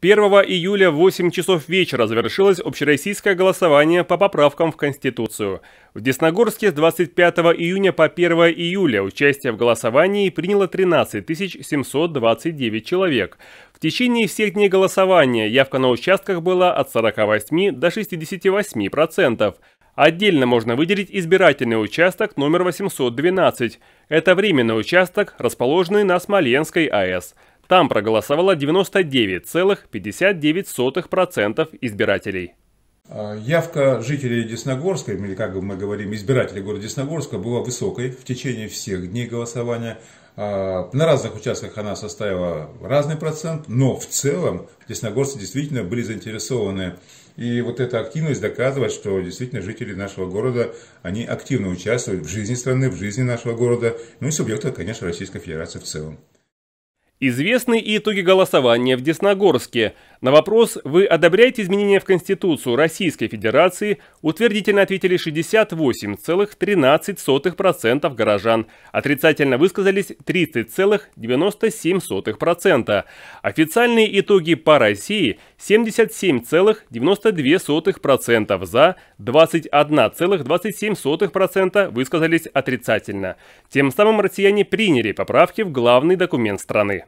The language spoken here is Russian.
1 июля в 8 часов вечера завершилось общероссийское голосование по поправкам в Конституцию. В Десногорске с 25 июня по 1 июля участие в голосовании приняло 13 729 человек. В течение всех дней голосования явка на участках была от 48 до 68%. процентов. Отдельно можно выделить избирательный участок номер 812. Это временный участок, расположенный на Смоленской АЭС. Там проголосовало 99,59% избирателей. А, явка жителей Десногорска, или как мы говорим, избирателей города Десногорска, была высокой в течение всех дней голосования. А, на разных участках она составила разный процент, но в целом десногорцы действительно были заинтересованы. И вот эта активность доказывает, что действительно жители нашего города, они активно участвуют в жизни страны, в жизни нашего города, ну и субъекта, конечно, Российской Федерации в целом. Известны и итоги голосования в Десногорске. На вопрос «Вы одобряете изменения в Конституцию Российской Федерации?» утвердительно ответили 68,13% горожан, отрицательно высказались 30,97%. Официальные итоги по России 77,92% за, 21,27% высказались отрицательно. Тем самым россияне приняли поправки в главный документ страны.